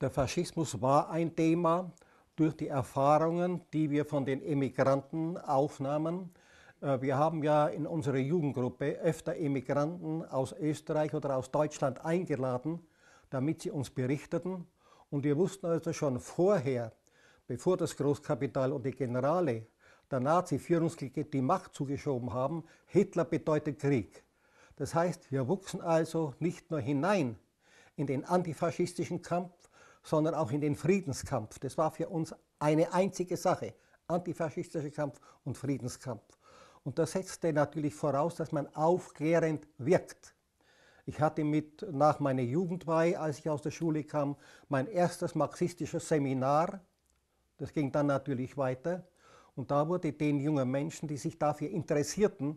Der Faschismus war ein Thema durch die Erfahrungen, die wir von den Emigranten aufnahmen. Äh, wir haben ja in unserer Jugendgruppe öfter Emigranten aus Österreich oder aus Deutschland eingeladen, damit sie uns berichteten. Und wir wussten also schon vorher, bevor das Großkapital und die Generale der nazi führungskriege die Macht zugeschoben haben, Hitler bedeutet Krieg. Das heißt, wir wuchsen also nicht nur hinein in den antifaschistischen Kampf, sondern auch in den Friedenskampf. Das war für uns eine einzige Sache, antifaschistischer Kampf und Friedenskampf. Und das setzte natürlich voraus, dass man aufklärend wirkt. Ich hatte mit nach meiner Jugend bei, als ich aus der Schule kam, mein erstes marxistisches Seminar. Das ging dann natürlich weiter. Und da wurde den jungen Menschen, die sich dafür interessierten,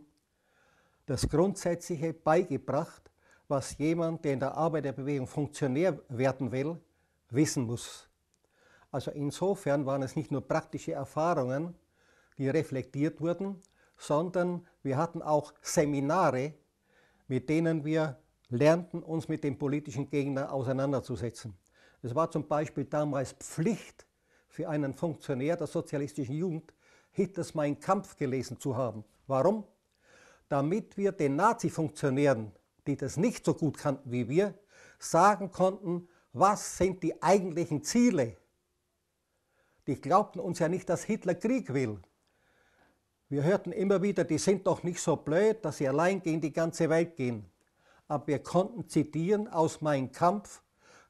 das Grundsätzliche beigebracht, was jemand, der in der Arbeiterbewegung Funktionär werden will, wissen muss. Also insofern waren es nicht nur praktische Erfahrungen, die reflektiert wurden, sondern wir hatten auch Seminare, mit denen wir lernten, uns mit dem politischen Gegner auseinanderzusetzen. Es war zum Beispiel damals Pflicht für einen Funktionär der sozialistischen Jugend, Hitlers Mein Kampf gelesen zu haben. Warum? Damit wir den Nazi-Funktionären, die das nicht so gut kannten wie wir, sagen konnten, was sind die eigentlichen Ziele? Die glaubten uns ja nicht, dass Hitler Krieg will. Wir hörten immer wieder, die sind doch nicht so blöd, dass sie allein gegen die ganze Welt gehen. Aber wir konnten zitieren aus Mein Kampf,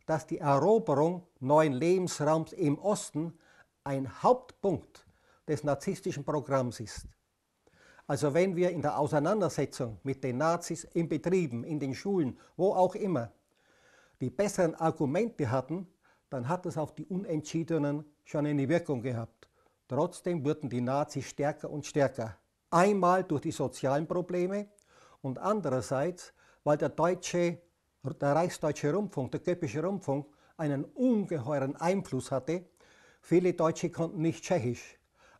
dass die Eroberung neuen Lebensraums im Osten ein Hauptpunkt des narzisstischen Programms ist. Also wenn wir in der Auseinandersetzung mit den Nazis in Betrieben, in den Schulen, wo auch immer, die besseren Argumente hatten, dann hat es auf die Unentschiedenen schon eine Wirkung gehabt. Trotzdem wurden die Nazis stärker und stärker. Einmal durch die sozialen Probleme und andererseits, weil der deutsche, der reichsdeutsche Rundfunk, der köppische Rundfunk, einen ungeheuren Einfluss hatte. Viele Deutsche konnten nicht Tschechisch,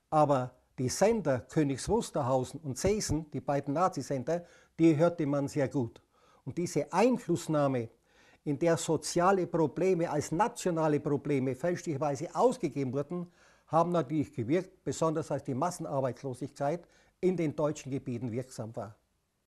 aber die Sender Königs Wusterhausen und Seesen, die beiden Nazisender, die hörte man sehr gut. Und diese Einflussnahme in der soziale Probleme als nationale Probleme fälschlicherweise ausgegeben wurden, haben natürlich gewirkt, besonders als die Massenarbeitslosigkeit in den deutschen Gebieten wirksam war.